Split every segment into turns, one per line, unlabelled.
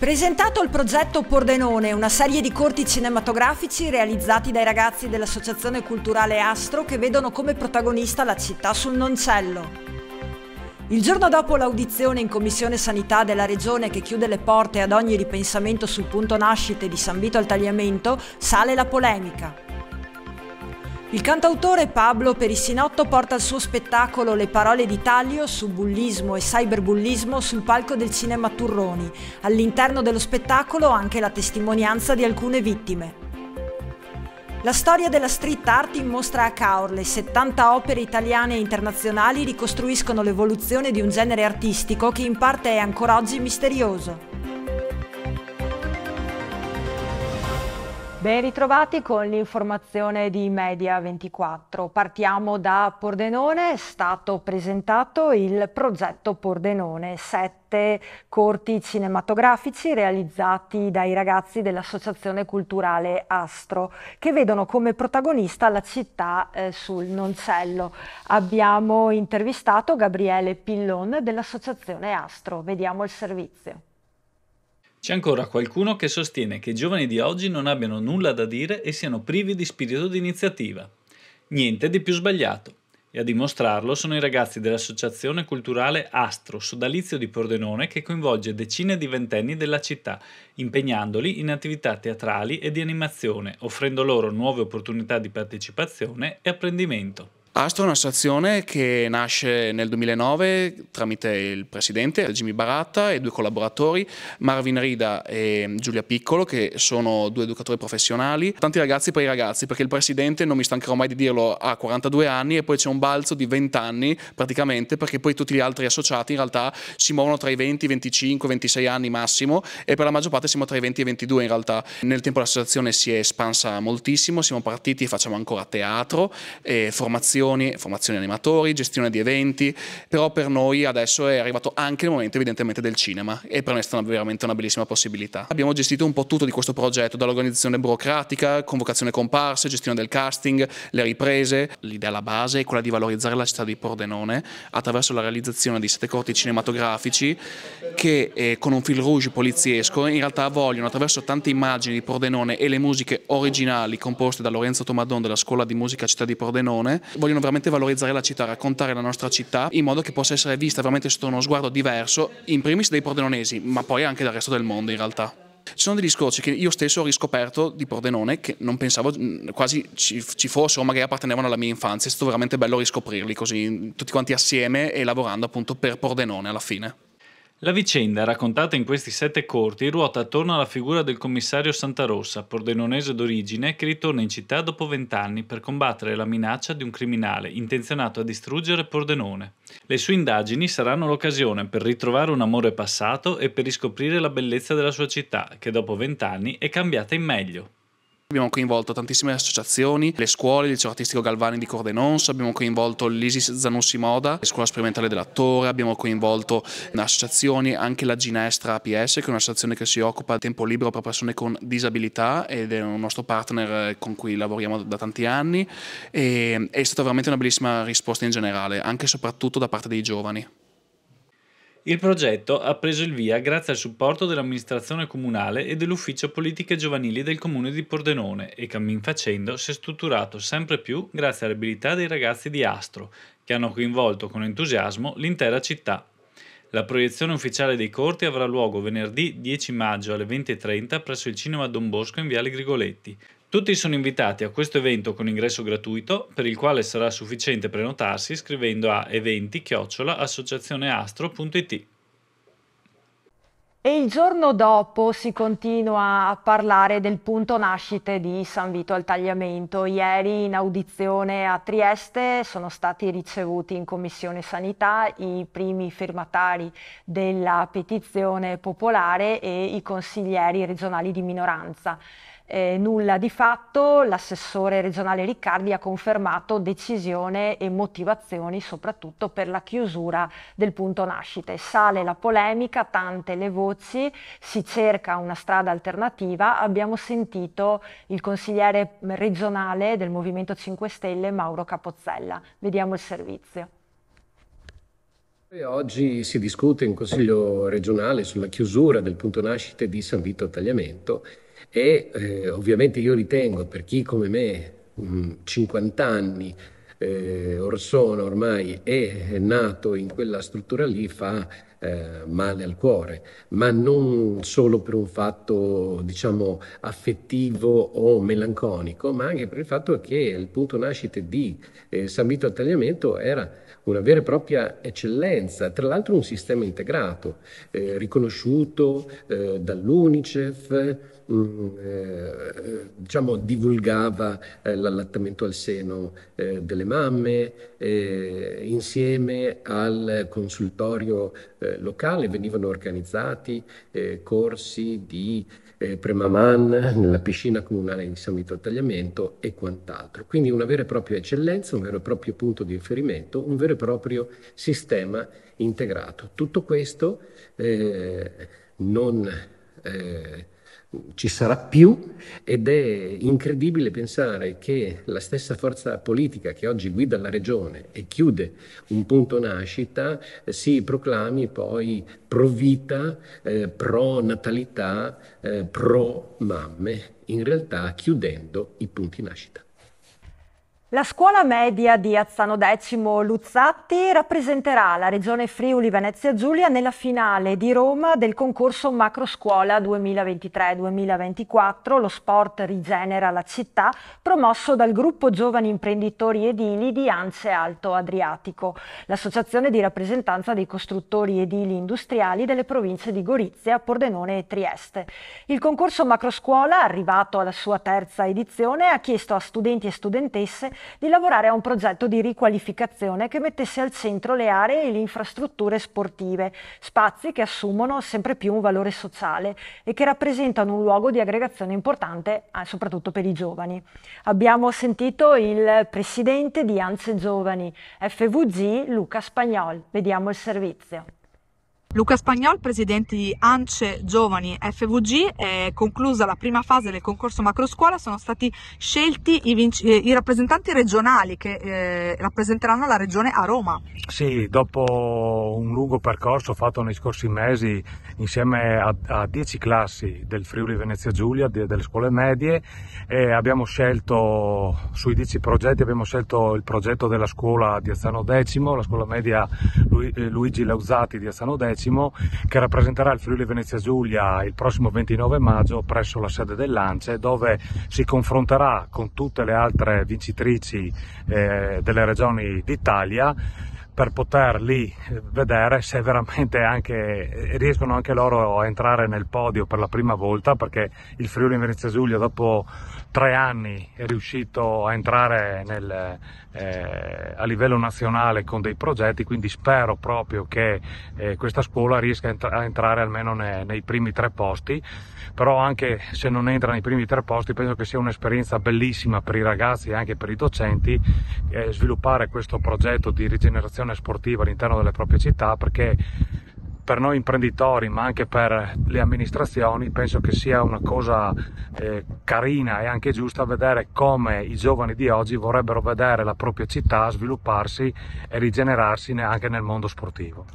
Presentato il progetto Pordenone, una serie di corti cinematografici realizzati dai ragazzi dell'Associazione Culturale Astro che vedono come protagonista la città sul noncello. Il giorno dopo l'audizione in Commissione Sanità della Regione che chiude le porte ad ogni ripensamento sul punto nascite di San Vito al Tagliamento, sale la polemica. Il cantautore Pablo Perissinotto porta il suo spettacolo Le parole di Taglio su bullismo e cyberbullismo sul palco del Cinema Turroni. All'interno dello spettacolo anche la testimonianza di alcune vittime. La storia della street art in mostra a Caorle, 70 opere italiane e internazionali ricostruiscono l'evoluzione di un genere artistico che in parte è ancora oggi misterioso. Ben ritrovati con l'informazione di Media24. Partiamo da Pordenone, è stato presentato il progetto Pordenone sette corti cinematografici realizzati dai ragazzi dell'Associazione Culturale Astro, che vedono come protagonista la città eh, sul Noncello. Abbiamo intervistato Gabriele Pillon dell'Associazione Astro. Vediamo il servizio.
C'è ancora qualcuno che sostiene che i giovani di oggi non abbiano nulla da dire e siano privi di spirito di iniziativa. Niente di più sbagliato. E a dimostrarlo sono i ragazzi dell'associazione culturale Astro Sodalizio di Pordenone che coinvolge decine di ventenni della città, impegnandoli in attività teatrali e di animazione, offrendo loro nuove opportunità di partecipazione e apprendimento.
Astro è un'associazione che nasce nel 2009 tramite il presidente Jimmy Baratta e due collaboratori, Marvin Rida e Giulia Piccolo, che sono due educatori professionali. Tanti ragazzi per i ragazzi, perché il presidente, non mi stancherò mai di dirlo, ha 42 anni e poi c'è un balzo di 20 anni praticamente, perché poi tutti gli altri associati in realtà si muovono tra i 20, 25, 26 anni massimo e per la maggior parte siamo tra i 20 e i 22 in realtà. Nel tempo l'associazione si è espansa moltissimo, siamo partiti e facciamo ancora teatro, e formazione formazioni, formazioni animatori, gestione di eventi, però per noi adesso è arrivato anche il momento evidentemente del cinema e per noi è stata veramente una bellissima possibilità. Abbiamo gestito un po' tutto di questo progetto, dall'organizzazione burocratica, convocazione comparse, gestione del casting, le riprese. L'idea alla base è quella di valorizzare la città di Pordenone attraverso la realizzazione di sette corti cinematografici che eh, con un fil rouge poliziesco in realtà vogliono attraverso tante immagini di Pordenone e le musiche originali composte da Lorenzo Tomadon della Scuola di Musica Città di Pordenone, vogliono veramente valorizzare la città, raccontare la nostra città in modo che possa essere vista veramente sotto uno sguardo diverso, in primis dai pordenonesi, ma poi anche dal resto del mondo in realtà. Ci sono degli scorci che io stesso ho riscoperto di Pordenone che non pensavo mm, quasi ci, ci o magari appartenevano alla mia infanzia, è stato veramente bello riscoprirli così tutti quanti assieme e lavorando appunto per Pordenone alla fine.
La vicenda, raccontata in questi sette corti, ruota attorno alla figura del commissario Santa Rossa, pordenonese d'origine, che ritorna in città dopo vent'anni per combattere la minaccia di un criminale intenzionato a distruggere Pordenone. Le sue indagini saranno l'occasione per ritrovare un amore passato e per riscoprire la bellezza della sua città, che dopo vent'anni è cambiata in meglio.
Abbiamo coinvolto tantissime associazioni, le scuole, il liceo artistico Galvani di Cordenons, abbiamo coinvolto l'Isis Zanussi Moda, la scuola sperimentale dell'attore, abbiamo coinvolto associazioni, anche la Ginestra APS che è un'associazione che si occupa di tempo libero per persone con disabilità ed è un nostro partner con cui lavoriamo da tanti anni e è stata veramente una bellissima risposta in generale, anche e soprattutto da parte dei giovani.
Il progetto ha preso il via grazie al supporto dell'amministrazione comunale e dell'ufficio politiche giovanili del comune di Pordenone e cammin facendo si è strutturato sempre più grazie all'abilità dei ragazzi di Astro, che hanno coinvolto con entusiasmo l'intera città. La proiezione ufficiale dei corti avrà luogo venerdì 10 maggio alle 20.30 presso il Cinema Don Bosco in Viale Grigoletti. Tutti sono invitati a questo evento con ingresso gratuito, per il quale sarà sufficiente prenotarsi scrivendo a eventi-associazioneastro.it.
E il giorno dopo si continua a parlare del punto nascite di San Vito al Tagliamento. Ieri in audizione a Trieste sono stati ricevuti in Commissione Sanità i primi firmatari della petizione popolare e i consiglieri regionali di minoranza. Eh, nulla di fatto, l'assessore regionale Riccardi ha confermato decisione e motivazioni soprattutto per la chiusura del punto nascite. Sale la polemica, tante le voci, si cerca una strada alternativa. Abbiamo sentito il consigliere regionale del Movimento 5 Stelle Mauro Capozzella. Vediamo il servizio.
E oggi si discute in Consiglio regionale sulla chiusura del punto nascite di San Vito Tagliamento e eh, ovviamente io ritengo, per chi come me, mh, 50 anni eh, or sono ormai è nato in quella struttura lì, fa eh, male al cuore, ma non solo per un fatto, diciamo, affettivo o melanconico, ma anche per il fatto che il punto nascite di eh, San Vito al Tagliamento era una vera e propria eccellenza, tra l'altro un sistema integrato, eh, riconosciuto eh, dall'UNICEF, eh, diciamo, divulgava eh, l'allattamento al seno eh, delle mamme, eh, insieme al consultorio eh, locale venivano organizzati eh, corsi di premaman nella piscina comunale di San Vito al Tagliamento e quant'altro. Quindi una vera e propria eccellenza, un vero e proprio punto di riferimento, un vero e proprio sistema integrato. Tutto questo non eh, ci sarà più ed è incredibile pensare che la stessa forza politica che oggi guida la regione e chiude un punto nascita eh, si proclami poi pro vita, eh, pro natalità, eh, pro mamme, in realtà chiudendo i punti nascita.
La scuola media di Azzano X Luzzatti rappresenterà la regione Friuli Venezia Giulia nella finale di Roma del concorso Macroscuola 2023-2024 Lo sport rigenera la città promosso dal gruppo giovani imprenditori edili di Ance Alto Adriatico, l'associazione di rappresentanza dei costruttori edili industriali delle province di Gorizia, Pordenone e Trieste. Il concorso Macroscuola, arrivato alla sua terza edizione, ha chiesto a studenti e studentesse di lavorare a un progetto di riqualificazione che mettesse al centro le aree e le infrastrutture sportive, spazi che assumono sempre più un valore sociale e che rappresentano un luogo di aggregazione importante eh, soprattutto per i giovani. Abbiamo sentito il presidente di Anze Giovani, FVG, Luca Spagnol. Vediamo il servizio.
Luca Spagnol, presidente di ANCE Giovani FVG, è conclusa la prima fase del concorso macroscuola sono stati scelti i, eh, i rappresentanti regionali che eh, rappresenteranno la regione a Roma.
Sì, dopo un lungo percorso fatto nei scorsi mesi insieme a, a dieci classi del Friuli Venezia Giulia, de, delle scuole medie, eh, abbiamo scelto sui dieci progetti, abbiamo scelto il progetto della scuola di Azzano X, la scuola media Lu eh, Luigi Leuzati di Azzano X, decimo che rappresenterà il Friuli Venezia Giulia il prossimo 29 maggio presso la sede del Lance dove si confronterà con tutte le altre vincitrici eh, delle regioni d'Italia per poter lì eh, vedere se veramente anche, eh, riescono anche loro a entrare nel podio per la prima volta perché il Friuli Venezia Giulia dopo tre anni è riuscito a entrare nel, eh, a livello nazionale con dei progetti, quindi spero proprio che eh, questa scuola riesca a, entra- a entrare almeno ne- nei primi tre posti, però anche se non entra nei primi tre posti penso che sia un'esperienza bellissima per i ragazzi e anche per i docenti eh, sviluppare questo progetto di rigenerazione sportiva all'interno delle proprie città perché per noi imprenditori ma anche per le amministrazioni penso che sia una cosa eh, carina e anche giusta vedere come i giovani di oggi vorrebbero vedere la propria città svilupparsi e rigenerarsi anche nel mondo sportivo.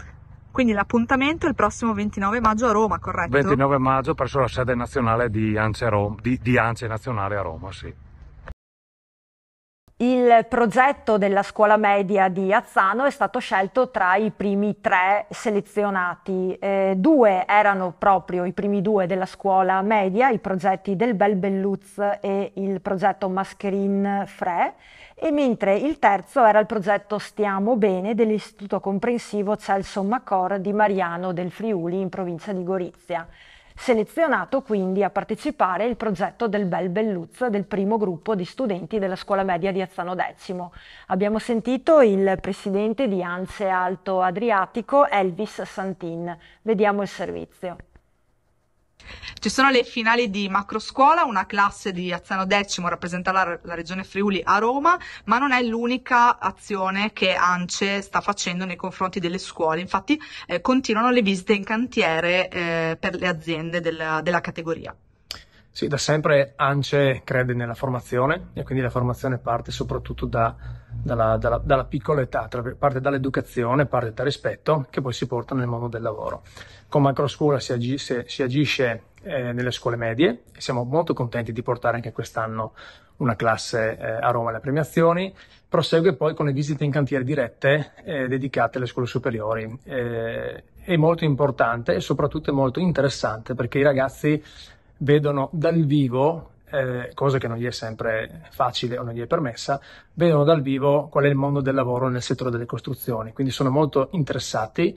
Quindi l'appuntamento è il prossimo 29 maggio a Roma, corretto? 29
maggio presso la sede nazionale di Ance, Rom- di, di Ance Nazionale a Roma, sì.
Il progetto della scuola media di Azzano è stato scelto tra i primi tre selezionati. Eh, due erano proprio i primi due della scuola media, i progetti del Bel Belluz e il progetto Mascherine Fre, e mentre il terzo era il progetto Stiamo Bene dell'Istituto Comprensivo Celso Macor di Mariano del Friuli in provincia di Gorizia selezionato quindi a partecipare il progetto del Bel Belluz del primo gruppo di studenti della scuola media di Azzano X. Abbiamo sentito il presidente di ANSE Alto Adriatico Elvis Santin. Vediamo il servizio.
Ci sono le finali di macroscuola, una classe di Azzano X rappresenta la, la regione Friuli a Roma, ma non è l'unica azione che ANCE sta facendo nei confronti delle scuole. Infatti eh, continuano le visite in cantiere eh, per le aziende della, della categoria.
Sì, da sempre ANCE crede nella formazione e quindi la formazione parte soprattutto da, dalla, dalla, dalla, piccola età, parte dall'educazione, parte dal rispetto che poi si porta nel mondo del lavoro. Con Macroscuola si, agi- si agisce eh, nelle scuole medie e siamo molto contenti di portare anche quest'anno una classe eh, a Roma alle premiazioni. Prosegue poi con le visite in cantiere dirette eh, dedicate alle scuole superiori. Eh, è molto importante e soprattutto è molto interessante perché i ragazzi vedono dal vivo eh, cosa che non gli è sempre facile o non gli è permessa, vedono dal vivo qual è il mondo del lavoro nel settore delle costruzioni, quindi sono molto interessati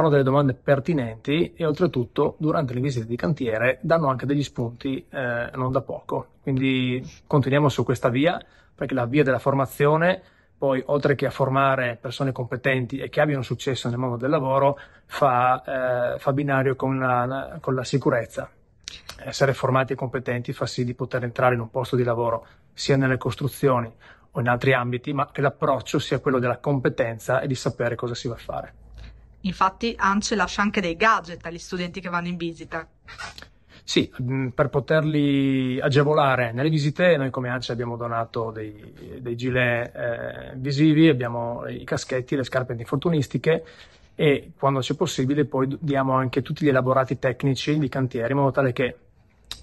fanno delle domande pertinenti e oltretutto durante le visite di cantiere danno anche degli spunti eh, non da poco. Quindi continuiamo su questa via perché la via della formazione poi oltre che a formare persone competenti e che abbiano successo nel mondo del lavoro fa, eh, fa binario con la, con la sicurezza. Essere formati e competenti fa sì di poter entrare in un posto di lavoro sia nelle costruzioni o in altri ambiti, ma che l'approccio sia quello della competenza e di sapere cosa si va a fare.
Infatti ANCE lascia anche dei gadget agli studenti che vanno in visita.
Sì, mm, per poterli agevolare nelle visite, noi come ANCE abbiamo donato dei, dei gilet eh, visivi, abbiamo i caschetti, le scarpe antifortunistiche e quando c'è possibile poi diamo anche tutti gli elaborati tecnici di cantiere in modo tale che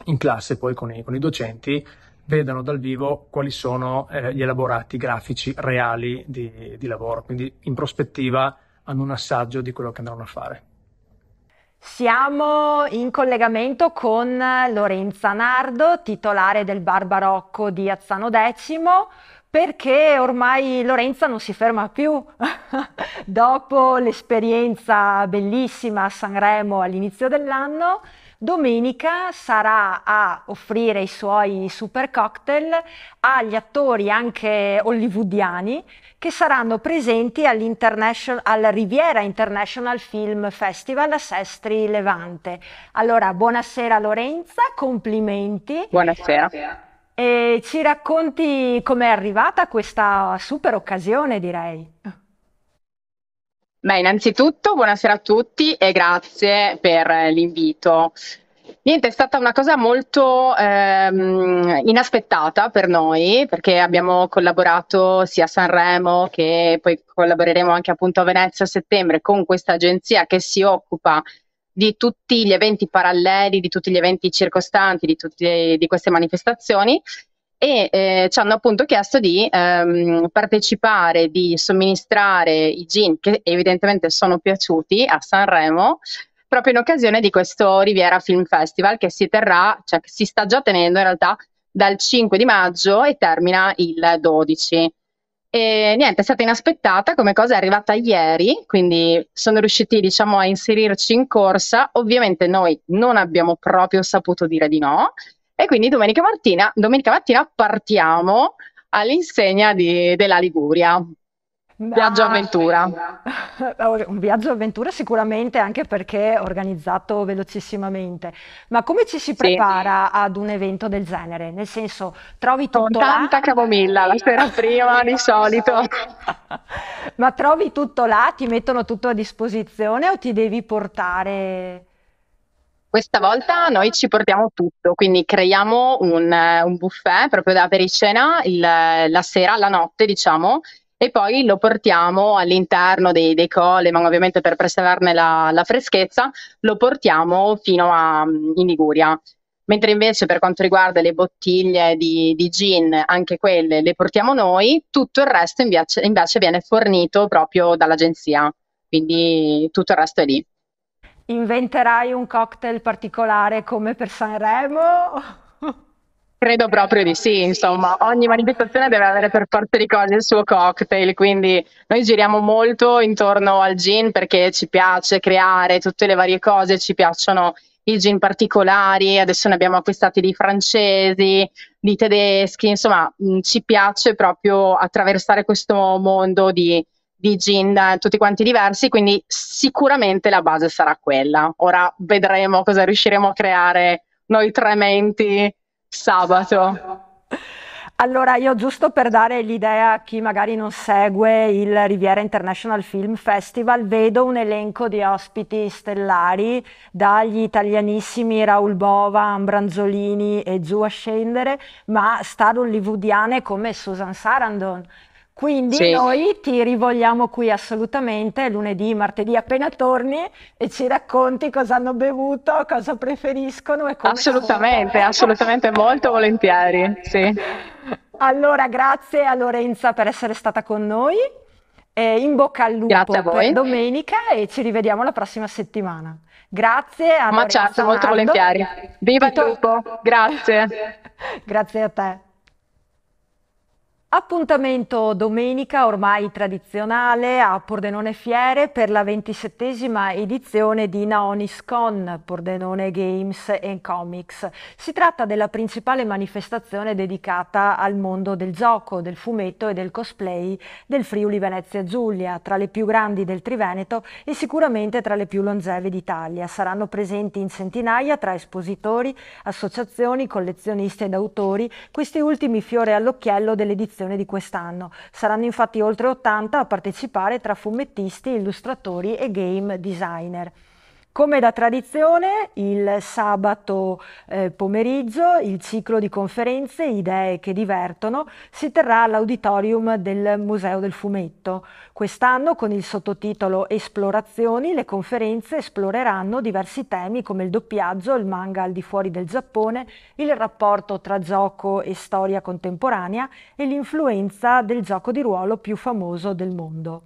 in classe poi con i, con i docenti vedano dal vivo quali sono eh, gli elaborati grafici reali di, di lavoro. Quindi in prospettiva hanno un assaggio di quello che andranno a fare.
Siamo in collegamento con Lorenza Nardo, titolare del Bar Barocco di Azzano X, perché ormai Lorenza non si ferma più. Dopo l'esperienza bellissima a Sanremo all'inizio dell'anno, Domenica sarà a offrire i suoi super cocktail agli attori anche hollywoodiani che saranno presenti al Riviera International Film Festival a Sestri Levante. Allora, buonasera Lorenza, complimenti. Buonasera. E ci racconti com'è arrivata questa super occasione, direi. Ah, Beh,
innanzitutto buonasera a tutti e grazie per eh, l'invito. Niente, è stata una cosa molto ehm, inaspettata per noi perché abbiamo collaborato sia a Sanremo che poi collaboreremo anche appunto a Venezia a settembre con questa agenzia che si occupa di tutti gli eventi paralleli, di tutti gli eventi circostanti, di, tutte queste manifestazioni e eh, ci hanno appunto chiesto di ehm, partecipare, di somministrare i gin che evidentemente sono piaciuti a Sanremo proprio in occasione di questo Riviera Film Festival che si terrà, cioè che si sta già tenendo in realtà dal 5 di maggio e termina il 12. E niente, è stata inaspettata come cosa, è arrivata ieri, quindi sono riusciti diciamo a inserirci in corsa. Ovviamente noi non abbiamo proprio saputo dire di no, e quindi domenica mattina, domenica mattina partiamo all'insegna di, della Liguria. Viaggio ah, avventura.
Un viaggio avventura sicuramente anche perché organizzato velocissimamente. Ma come ci si sì. prepara ad un evento del genere? Nel senso, trovi tutto Con tanta là? camomilla la sera prima di solito. Ma trovi tutto là, ti mettono tutto a disposizione o ti devi portare? Questa volta noi ci
portiamo tutto, quindi creiamo un, eh, un buffet proprio da pericena il, la sera, la notte diciamo, e poi lo portiamo all'interno dei, dei ma ovviamente per preservarne la, la freschezza, lo portiamo fino a, mm, in Liguria. Mentre invece per quanto riguarda le bottiglie di, di, gin, anche quelle le portiamo noi, tutto il resto invece, invece viene fornito proprio dall'agenzia, quindi tutto il resto è lì
inventerai un cocktail particolare come per Sanremo?
Credo proprio di sì, insomma, ogni manifestazione deve avere per forza di cose il suo cocktail, quindi noi giriamo molto intorno al gin perché ci piace creare tutte le varie cose, ci piacciono i gin particolari, adesso ne abbiamo acquistati di francesi, di tedeschi, insomma, mh, mm, ci piace proprio attraversare questo mondo di di gin tutti quanti diversi, quindi sicuramente la base sarà quella. Ora vedremo cosa riusciremo a creare
noi tre menti sabato. Allora, io giusto per dare l'idea a chi magari non segue il Riviera International Film Festival, vedo un elenco di ospiti stellari, dagli italianissimi Raul Bova, Ambranzolini e giù a scendere, ma star hollywoodiane come Susan Sarandon quindi sì. noi ti rivogliamo qui assolutamente lunedì, martedì appena torni e ci racconti cosa hanno bevuto, cosa preferiscono e come
Assolutamente, sono. assolutamente molto volentieri, sì.
Allora grazie a Lorenza per essere stata con noi. E in bocca al lupo per domenica e ci rivediamo la prossima settimana. Grazie a Ma Lorenza certo, molto Nardo. volentieri. Viva il lupo. Grazie. grazie a te. Appuntamento domenica ormai tradizionale a Pordenone Fiere per la ventisettesima edizione di Naonis Con, Pordenone Games and Comics. Si tratta della principale manifestazione dedicata al mondo del gioco, del fumetto e del cosplay del Friuli Venezia Giulia, tra le più grandi del Triveneto e sicuramente tra le più longeve d'Italia. Saranno presenti in centinaia tra espositori, associazioni, collezionisti ed autori, questi ultimi fiore all'occhiello dell'edizione edizione di quest'anno. Saranno infatti oltre 80 a partecipare tra fumettisti, illustratori e game designer. Come da tradizione, il sabato eh, pomeriggio il ciclo di conferenze Idee che divertono si terrà all'auditorium del Museo del Fumetto. Quest'anno con il sottotitolo Esplorazioni le conferenze esploreranno diversi temi come il doppiaggio, il manga al di fuori del Giappone, il rapporto tra gioco e storia contemporanea e l'influenza del gioco di ruolo più famoso del mondo.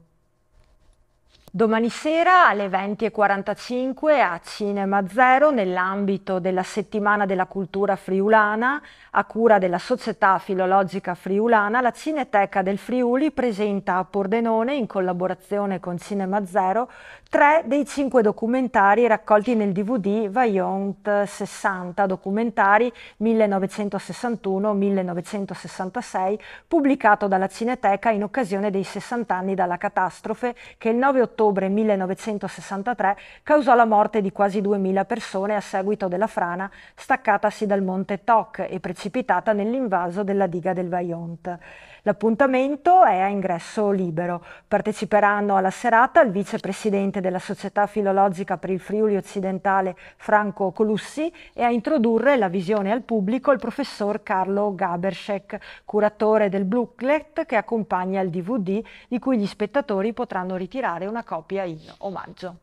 Domani sera alle 20.45 a Cinema Zero, nell'ambito della Settimana della Cultura Friulana, a cura della Società Filologica Friulana, la Cineteca del Friuli presenta a Pordenone, in collaborazione con Cinema Zero, tre dei cinque documentari raccolti nel DVD Vaillant 60, documentari 1961-1966, pubblicato dalla Cineteca in occasione dei 60 anni dalla catastrofe che il 9 ottobre ottobre 1963 causò la morte di quasi 2.000 persone a seguito della frana staccatasi dal monte Toc e precipitata nell'invaso della diga del Vaillant. L'appuntamento è a ingresso libero. Parteciperanno alla serata il vicepresidente della Società Filologica per il Friuli Occidentale Franco Colussi e a introdurre la visione al pubblico il professor Carlo Gaberschek, curatore del booklet che accompagna il DVD di cui gli spettatori potranno ritirare una copia in omaggio.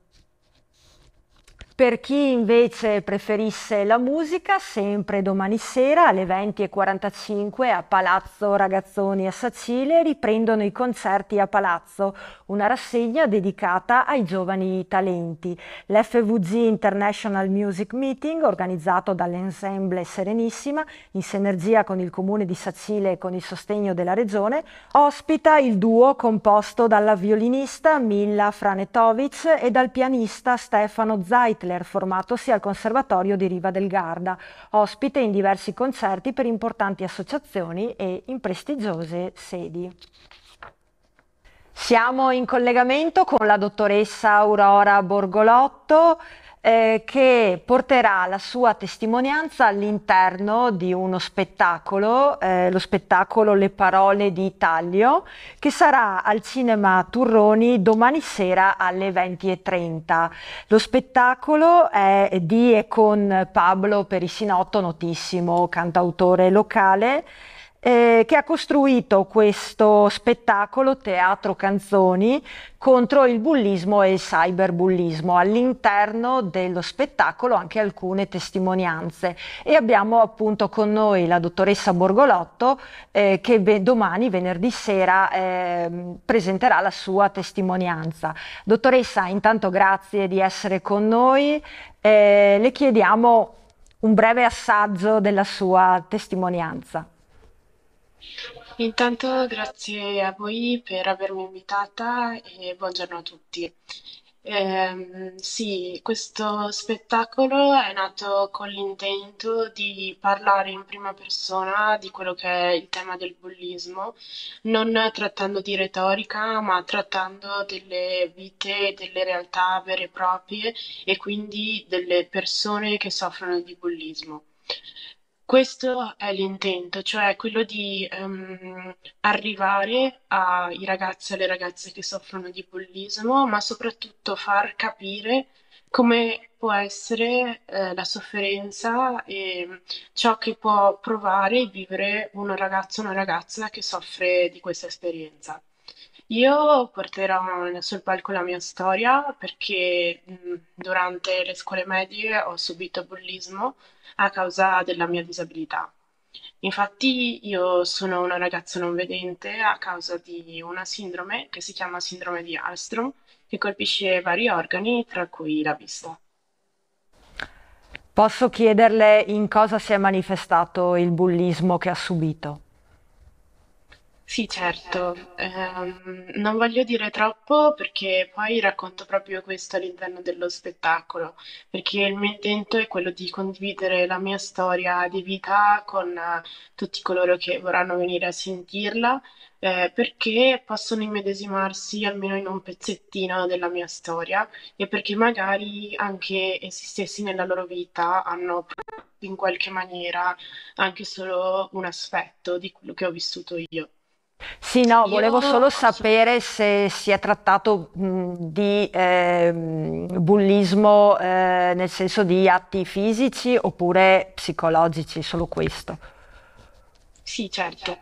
Per chi invece preferisse la musica, sempre domani sera alle 20.45 a Palazzo Ragazzoni a Sacile riprendono i concerti a Palazzo, una rassegna dedicata ai giovani talenti. L'FVG International Music Meeting, organizzato dall'Ensemble Serenissima, in sinergia con il Comune di Sacile e con il sostegno della Regione, ospita il duo composto dalla violinista Milla Franetovic e dal pianista Stefano Zaitler Hitler, formatosi al Conservatorio di Riva del Garda, ospite in diversi concerti per importanti associazioni e in prestigiose sedi. Siamo in collegamento con la dottoressa Aurora Borgolotto, eh, che porterà la sua testimonianza all'interno di uno spettacolo, eh, lo spettacolo Le parole di Taglio, che sarà al Cinema Turroni domani sera alle 20.30. Lo spettacolo è di e con Pablo Perisinotto, notissimo cantautore locale, eh, che ha costruito questo spettacolo Teatro Canzoni contro il bullismo e il cyberbullismo. All'interno dello spettacolo anche alcune testimonianze e abbiamo appunto con noi la dottoressa Borgolotto eh, che domani, venerdì sera, eh, presenterà la sua testimonianza. Dottoressa, intanto grazie di essere con noi. Eh, le chiediamo un breve assaggio della sua testimonianza.
Intanto grazie a voi per avermi invitata e buongiorno a tutti. Eh, sì, questo spettacolo è nato con l'intento di parlare in prima persona di quello che è il tema del bullismo, non trattando di retorica, ma trattando delle vite, delle realtà vere e proprie e quindi delle persone che soffrono di bullismo. Questo è l'intento, cioè quello di um, arrivare ai ragazzi e alle ragazze che soffrono di bullismo, ma soprattutto far capire come può essere eh, la sofferenza e ciò che può provare e vivere un ragazzo o una ragazza che soffre di questa esperienza. Io porterò sul palco la mia storia perché mhmm, durante le scuole medie ho subito bullismo a causa della mia disabilità. Infatti io sono una ragazza non vedente a causa di una sindrome che si chiama sindrome di Alstrom, che colpisce vari organi, tra cui la vista.
Posso chiederle in cosa si è manifestato il bullismo che ha subito?
Sì, certo. Ehm, non voglio dire troppo perché poi racconto proprio questo all'interno dello spettacolo, perché il mio intento è quello di condividere la mia storia di vita con eh, tutti coloro che vorranno venire a sentirla, eh, perché possono immedesimarsi almeno in un pezzettino della mia storia e perché magari anche essi stessi nella loro vita hanno in qualche maniera anche solo un aspetto di quello che ho vissuto io.
Sì, no, Io... volevo solo sapere se si è trattato mh, di eh, bullismo eh, nel senso di atti fisici oppure psicologici, solo questo.
Sì, certo.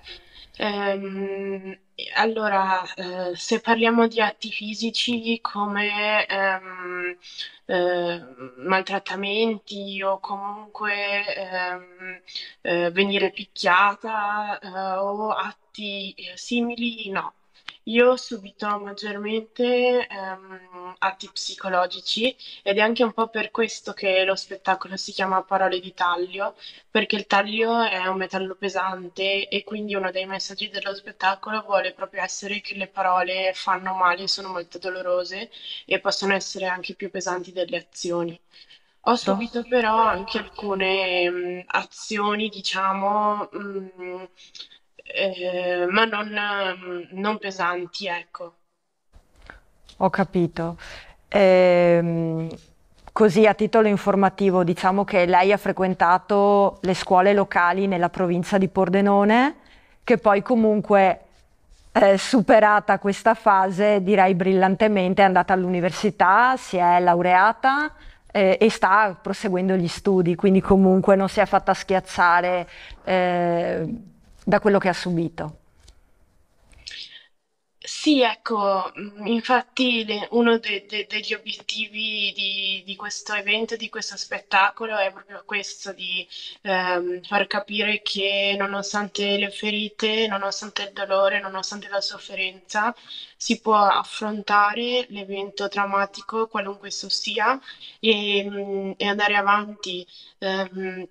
Ehm, allora, eh, se parliamo di atti fisici come ehm, eh, maltrattamenti o comunque ehm, eh, venire picchiata eh, o atti fatti eh, simili no. Io ho subito maggiormente ehm, atti psicologici ed è anche un po' per questo che lo spettacolo si chiama Parole di taglio, perché il taglio è un metallo pesante e quindi uno dei messaggi dello spettacolo vuole proprio essere che le parole fanno male, sono molto dolorose e possono essere anche più pesanti delle azioni. Ho subito però anche alcune mh, mm, azioni, diciamo... Mh, mm, eh, ma non, mm, non pesanti, ecco.
Ho capito. Ehm, così a titolo informativo, diciamo che lei ha frequentato le scuole locali nella provincia di Pordenone, che poi comunque eh, superata questa fase, direi brillantemente, è andata all'università, si è laureata eh, e sta proseguendo gli studi, quindi comunque non si è fatta schiacciare. Eh, da quello che ha subito.
Sì, ecco, mm, infatti uno de- de- degli obiettivi di-, di, questo evento, di questo spettacolo, è proprio questo, di ehm, far capire che nonostante le ferite, nonostante il dolore, nonostante la sofferenza, si può affrontare l'evento traumatico, qualunque esso sia, e, mm, e andare avanti. Ehm,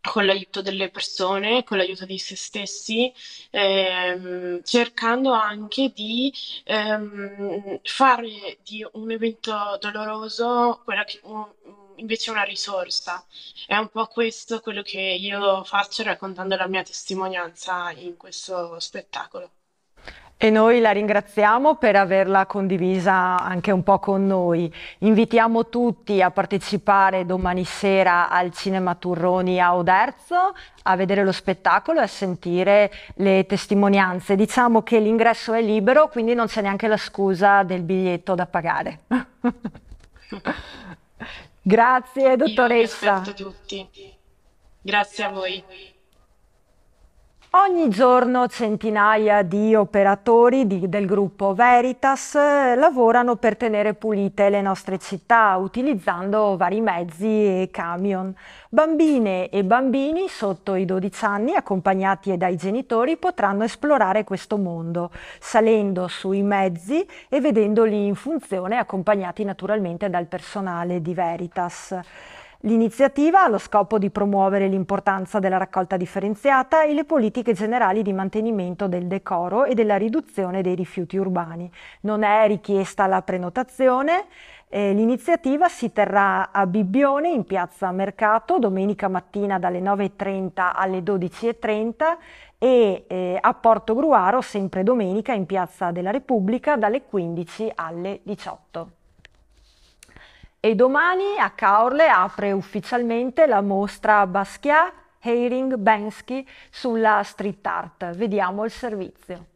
con l'aiuto delle persone, con l'aiuto di se stessi, ehm, cercando anche di ehm, fare di un evento doloroso che, um, invece una risorsa. È un po' questo quello che io faccio raccontando la mia testimonianza in questo spettacolo.
E noi la ringraziamo per averla condivisa anche un po' con noi. Invitiamo tutti a partecipare domani sera al Cinema Turroni a Oderzo, a vedere lo spettacolo e a sentire le testimonianze. Diciamo che l'ingresso è libero, quindi non c'è neanche la scusa del biglietto da pagare. Grazie dottoressa. Grazie a
tutti. Grazie a voi.
Ogni giorno centinaia di operatori di, del gruppo Veritas eh, lavorano per tenere pulite le nostre città utilizzando vari mezzi e camion. Bambine e bambini sotto i 12 anni, accompagnati dai genitori, potranno esplorare questo mondo, salendo sui mezzi e vedendoli in funzione, accompagnati naturalmente dal personale di Veritas. L'iniziativa ha lo scopo di promuovere l'importanza della raccolta differenziata e le politiche generali di mantenimento del decoro e della riduzione dei rifiuti urbani. Non è richiesta la prenotazione, eh, l'iniziativa si terrà a Bibbione in piazza Mercato domenica mattina dalle 9.30 alle 12.30 e eh, a Porto Gruaro sempre domenica in piazza della Repubblica dalle 15 alle 18. E domani a Caorle apre ufficialmente la mostra Basquiat, Heiring, Bensky sulla street art. Vediamo il servizio.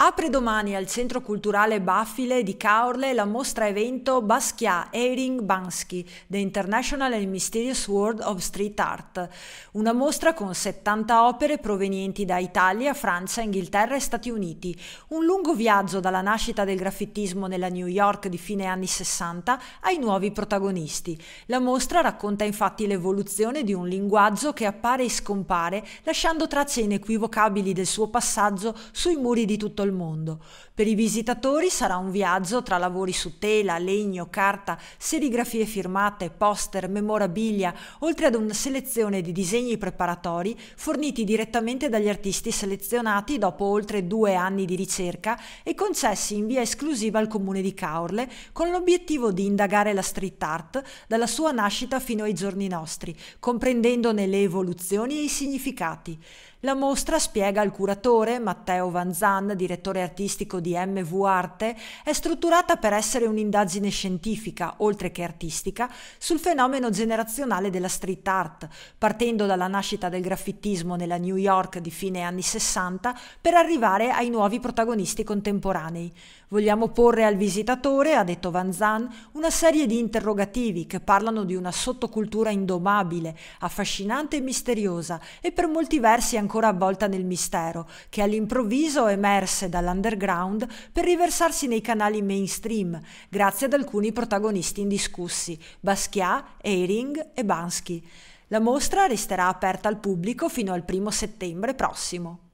Apre domani al Centro Culturale Baffile di Caorle la mostra evento Basquiat Eiring Bansky, The International and Mysterious World of Street Art, una mostra con 70 opere provenienti da Italia, Francia, Inghilterra e Stati Uniti, un lungo viaggio dalla nascita del graffittismo nella New York di fine anni 60 ai nuovi protagonisti. La mostra racconta infatti l'evoluzione di un linguaggio che appare e scompare, lasciando tracce inequivocabili del suo passaggio sui muri di tutto il mondo il mondo. Per i visitatori sarà un viaggio tra lavori su tela, legno, carta, serigrafie firmate, poster, memorabilia, oltre ad una selezione di disegni preparatori forniti direttamente dagli artisti selezionati dopo oltre due anni di ricerca e concessi in via esclusiva al comune di Caorle con l'obiettivo di indagare la street art dalla sua nascita fino ai giorni nostri, comprendendone le evoluzioni e i significati. La mostra, spiega il curatore Matteo Van Zan, direttore artistico di MV Arte, è strutturata per essere un'indagine scientifica, oltre che artistica, sul fenomeno generazionale della street art, partendo dalla nascita del graffittismo nella New York di fine anni 60 per arrivare ai nuovi protagonisti contemporanei. Vogliamo porre al visitatore, ha detto Van Zan, una serie di interrogativi che parlano di una sottocultura indomabile, affascinante e misteriosa e per molti versi ancora avvolta nel mistero, che all'improvviso emerse dall'underground per riversarsi nei canali mainstream, grazie ad alcuni protagonisti indiscussi, Basquiat, Eyring e Bansky. La mostra resterà aperta al pubblico fino al primo settembre prossimo.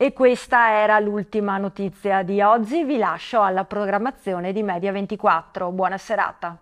E questa era l'ultima notizia di oggi, vi lascio alla programmazione di Media 24. Buona serata.